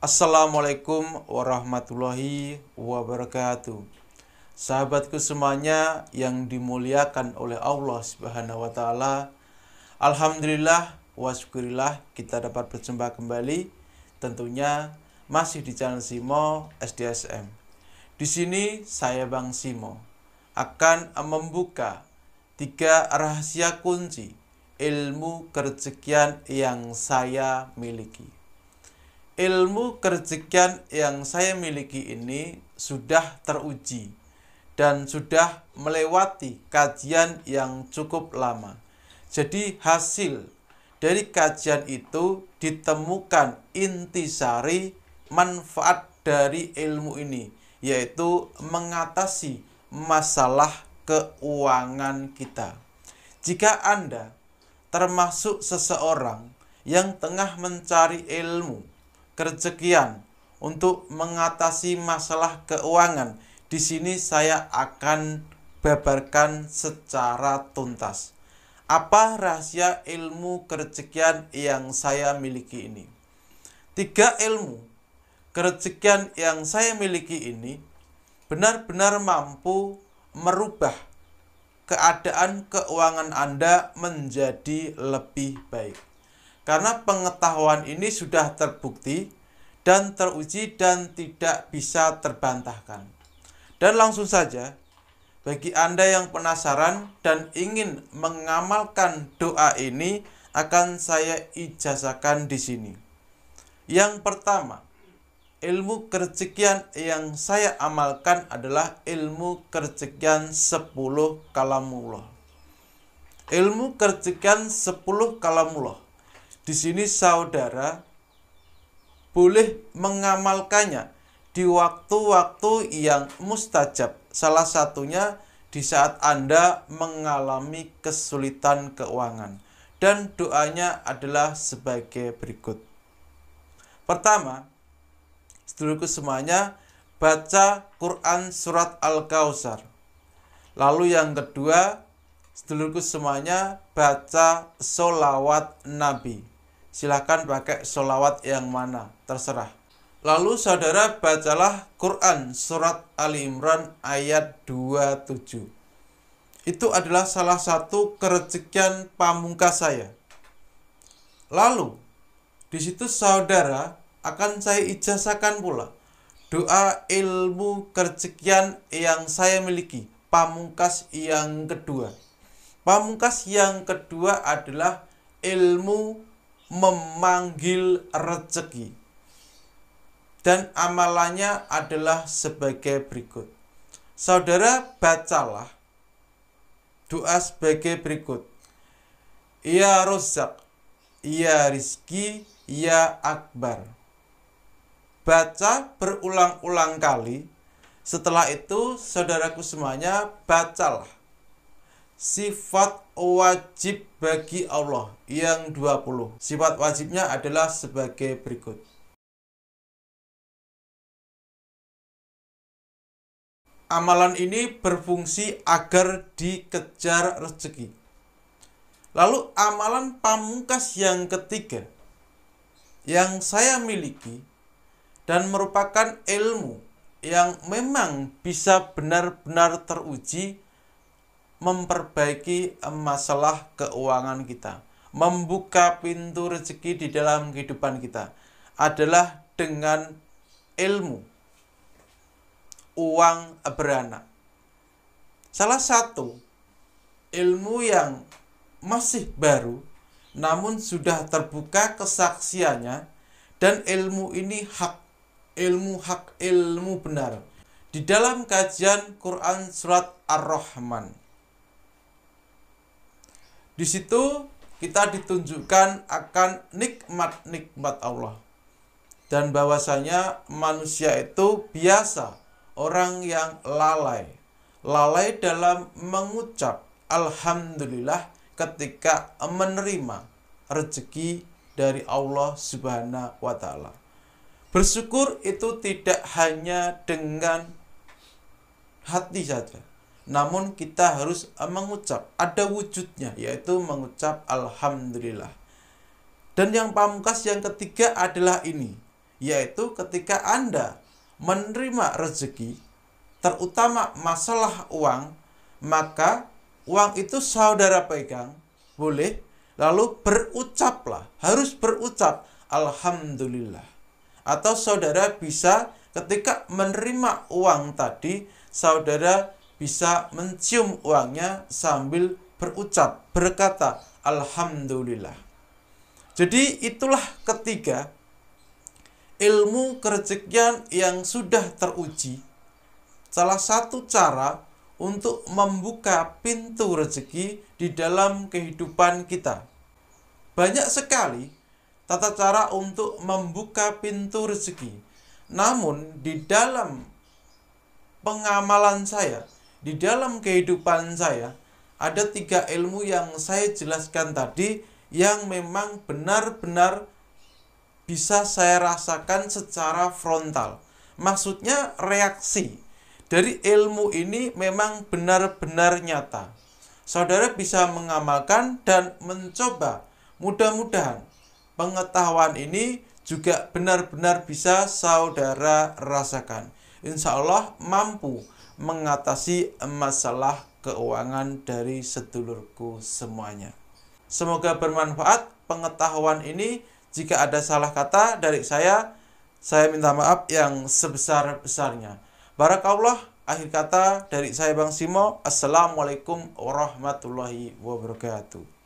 Assalamualaikum warahmatullahi wabarakatuh. Sahabatku semuanya yang dimuliakan oleh Allah Subhanahu wa taala. Alhamdulillah wa syukurillah kita dapat berjumpa kembali tentunya masih di channel Simo SDSM. Di sini saya Bang Simo akan membuka tiga rahasia kunci ilmu kerjekian yang saya miliki ilmu kerjikan yang saya miliki ini sudah teruji dan sudah melewati kajian yang cukup lama. Jadi hasil dari kajian itu ditemukan intisari manfaat dari ilmu ini yaitu mengatasi masalah keuangan kita. Jika Anda termasuk seseorang yang tengah mencari ilmu kerezekian untuk mengatasi masalah keuangan. Di sini saya akan babarkan secara tuntas. Apa rahasia ilmu kerezekian yang saya miliki ini? Tiga ilmu kerezekian yang saya miliki ini benar-benar mampu merubah keadaan keuangan Anda menjadi lebih baik. Karena pengetahuan ini sudah terbukti dan teruji dan tidak bisa terbantahkan. Dan langsung saja, bagi Anda yang penasaran dan ingin mengamalkan doa ini, akan saya ijazahkan di sini. Yang pertama, ilmu kerjekian yang saya amalkan adalah ilmu kerjekian 10 kalamullah. Ilmu kerjekian 10 kalamullah di sini saudara boleh mengamalkannya di waktu-waktu yang mustajab. Salah satunya di saat Anda mengalami kesulitan keuangan. Dan doanya adalah sebagai berikut. Pertama, sedulurku semuanya, baca Quran Surat Al-Kausar. Lalu yang kedua, sedulurku semuanya, baca solawat Nabi silahkan pakai solawat yang mana, terserah. Lalu saudara bacalah Quran surat al Imran ayat 27. Itu adalah salah satu kerejekian pamungkas saya. Lalu, di situ saudara akan saya ijazahkan pula doa ilmu kerejekian yang saya miliki, pamungkas yang kedua. Pamungkas yang kedua adalah ilmu memanggil rezeki. Dan amalannya adalah sebagai berikut. Saudara bacalah doa sebagai berikut. Ya Rozak, Ya Rizki, Ya Akbar. Baca berulang-ulang kali. Setelah itu, saudaraku semuanya, bacalah sifat wajib bagi Allah yang 20. Sifat wajibnya adalah sebagai berikut. Amalan ini berfungsi agar dikejar rezeki. Lalu amalan pamungkas yang ketiga yang saya miliki dan merupakan ilmu yang memang bisa benar-benar teruji memperbaiki eh, masalah keuangan kita, membuka pintu rezeki di dalam kehidupan kita adalah dengan ilmu uang beranak. Salah satu ilmu yang masih baru namun sudah terbuka kesaksiannya dan ilmu ini hak ilmu hak ilmu benar di dalam kajian Quran surat Ar-Rahman di situ kita ditunjukkan akan nikmat-nikmat Allah. Dan bahwasanya manusia itu biasa orang yang lalai. Lalai dalam mengucap alhamdulillah ketika menerima rezeki dari Allah Subhanahu wa taala. Bersyukur itu tidak hanya dengan hati saja, namun kita harus eh, mengucap ada wujudnya yaitu mengucap alhamdulillah dan yang pamungkas yang ketiga adalah ini yaitu ketika Anda menerima rezeki terutama masalah uang maka uang itu saudara pegang boleh lalu berucaplah harus berucap alhamdulillah atau saudara bisa ketika menerima uang tadi saudara bisa mencium uangnya sambil berucap, berkata, Alhamdulillah. Jadi itulah ketiga ilmu kerejekian yang sudah teruji. Salah satu cara untuk membuka pintu rezeki di dalam kehidupan kita. Banyak sekali tata cara untuk membuka pintu rezeki. Namun di dalam pengamalan saya, di dalam kehidupan saya, ada tiga ilmu yang saya jelaskan tadi yang memang benar-benar bisa saya rasakan secara frontal. Maksudnya reaksi dari ilmu ini memang benar-benar nyata. Saudara bisa mengamalkan dan mencoba. Mudah-mudahan pengetahuan ini juga benar-benar bisa saudara rasakan. Insya Allah mampu mengatasi masalah keuangan dari sedulurku semuanya. Semoga bermanfaat pengetahuan ini. Jika ada salah kata dari saya, saya minta maaf yang sebesar-besarnya. Barakallah, akhir kata dari saya Bang Simo. Assalamualaikum warahmatullahi wabarakatuh.